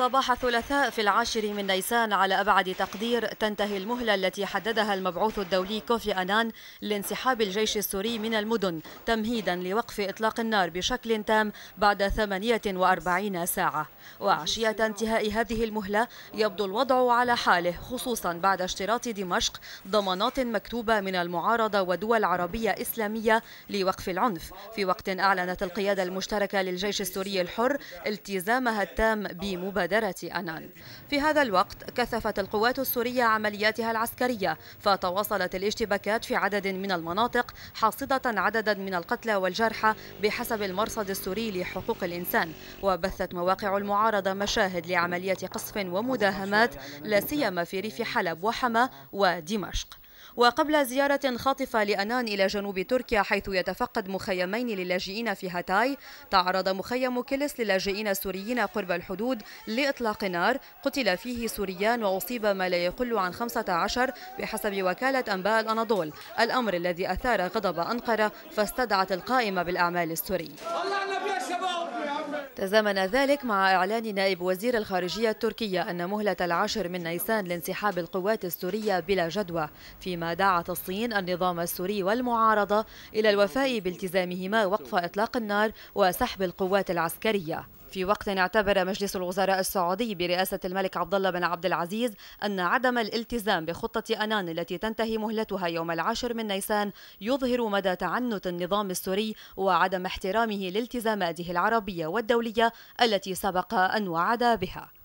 صباح الثلاثاء في العاشر من نيسان على أبعد تقدير تنتهي المهلة التي حددها المبعوث الدولي كوفي أنان لانسحاب الجيش السوري من المدن تمهيدا لوقف إطلاق النار بشكل تام بعد 48 ساعة وعشية انتهاء هذه المهلة يبدو الوضع على حاله خصوصا بعد اشتراط دمشق ضمانات مكتوبة من المعارضة ودول عربية إسلامية لوقف العنف في وقت أعلنت القيادة المشتركة للجيش السوري الحر التزامها التام بمبادرة مبادرة أنان في هذا الوقت كثفت القوات السورية عملياتها العسكرية فتواصلت الاشتباكات في عدد من المناطق حاصدة عددا من القتلى والجرحى بحسب المرصد السوري لحقوق الإنسان وبثت مواقع المعارضة مشاهد لعمليات قصف ومداهمات لا سيما في ريف حلب وحما ودمشق وقبل زيارة خاطفة لأنان إلى جنوب تركيا حيث يتفقد مخيمين للاجئين في هاتاي تعرض مخيم كلس للاجئين السوريين قرب الحدود لإطلاق نار قتل فيه سوريان وأصيب ما لا يقل عن 15 بحسب وكالة أنباء الأناضول الأمر الذي أثار غضب أنقرة فاستدعت القائمة بالأعمال السوري تزامن ذلك مع إعلان نائب وزير الخارجية التركية أن مهلة العشر من نيسان لانسحاب القوات السورية بلا جدوى فيما دعت الصين النظام السوري والمعارضة إلى الوفاء بالتزامهما وقف إطلاق النار وسحب القوات العسكرية في وقت اعتبر مجلس الوزراء السعودي برئاسة الملك عبد الله بن عبد العزيز أن عدم الالتزام بخطة أنان التي تنتهي مهلتها يوم العاشر من نيسان يظهر مدى تعنت النظام السوري وعدم احترامه لالتزاماته العربية والدولية التي سبق أن وعد بها